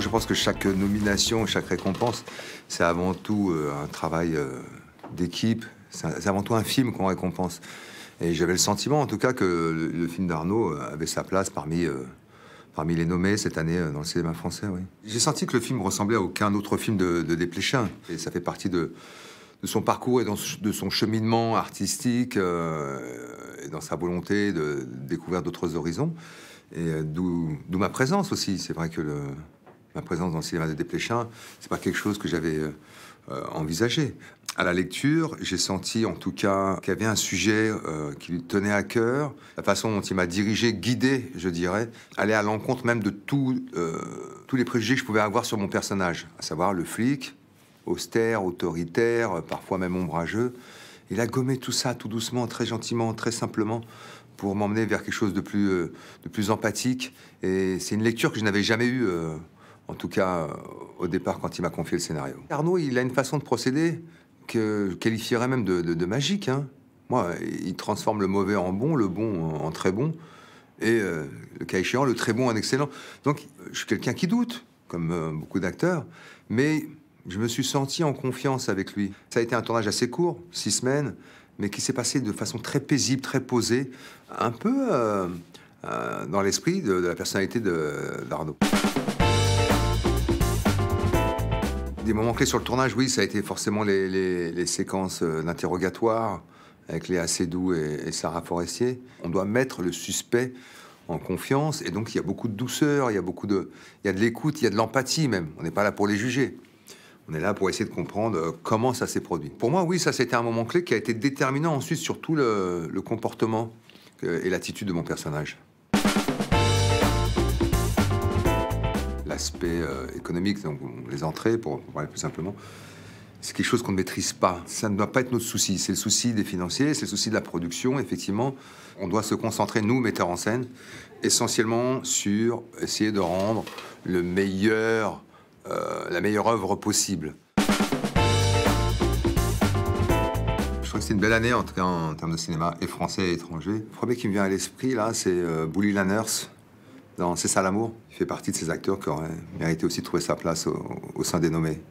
je pense que chaque nomination, chaque récompense, c'est avant tout euh, un travail euh, d'équipe. C'est avant tout un film qu'on récompense. Et j'avais le sentiment, en tout cas, que le, film d'Arnaud euh, avait sa place parmi, parmi les nommés cette année dans le cinéma français. Oui. J'ai senti que le film ressemblait à aucun autre film de, de Desplechin. Et ça fait partie de, de son parcours et de son cheminement artistique et dans sa volonté de, de découvrir d'autres horizons. Et d'où ma présence aussi. C'est vrai que le, Ma présence dans le cinéma de Desplechin, c'est pas quelque chose que j'avais euh, euh, envisagé. À la lecture, j'ai senti en tout cas qu'il y avait un sujet euh, qui lui tenait à cœur, la façon dont il m'a dirigé, guidé, je dirais, allait à l'encontre même de tous tous les préjugés que je pouvais avoir sur mon personnage, à savoir le flic, austère, autoritaire, parfois même ombrageux. Il a gommé tout ça tout doucement, très gentiment, très simplement, pour m'emmener vers quelque chose de plus, de plus empathique. Et c'est une lecture que je n'avais jamais eue en tout cas euh, au départ quand il m'a confié le scénario. Arnaud, il a une façon de procéder que je qualifierais même de, magique. Hein. Moi, il transforme le mauvais en bon, le bon en très bon, et euh, le cas échéant, le très bon en excellent. Donc, je suis quelqu'un qui doute, comme euh, beaucoup d'acteurs, mais je me suis senti en confiance avec lui. Ça a été un tournage assez court, six semaines, mais qui s'est passé de façon très paisible, très posée, un peu dans l'esprit de, la personnalité d'Arnaud. Les moments clés sur le tournage, oui, ça a été forcément les, séquences euh, d'interrogatoire avec Léa Seydoux et, et, Sarah Forestier. On doit mettre le suspect en confiance et donc il y a beaucoup de douceur, il y a beaucoup de, il a de l'écoute, il y a de l'empathie même. On n'est pas là pour les juger. On est là pour essayer de comprendre euh, comment ça s'est produit. Pour moi, oui, ça c'était un moment clé qui a été déterminant ensuite sur tout le comportement euh, et l'attitude de mon personnage. l'aspect euh, économique, donc les entrées, pour, parler plus simplement, c'est quelque chose qu'on ne maîtrise pas. Ça ne doit pas être notre souci. C'est le souci des financiers, c'est le souci de la production. Effectivement, on doit se concentrer, nous, metteurs en scène, essentiellement sur essayer de rendre le meilleur, euh, la meilleure œuvre possible. Je trouve que c'est une belle année, en en termes de cinéma, et français et étranger. Le premier qui me vient à l'esprit, là, c'est euh, Bully Lanners, dans C'est ça l'amour, il fait partie de ces acteurs qui auraient mérité aussi de trouver sa place au sein des nommés.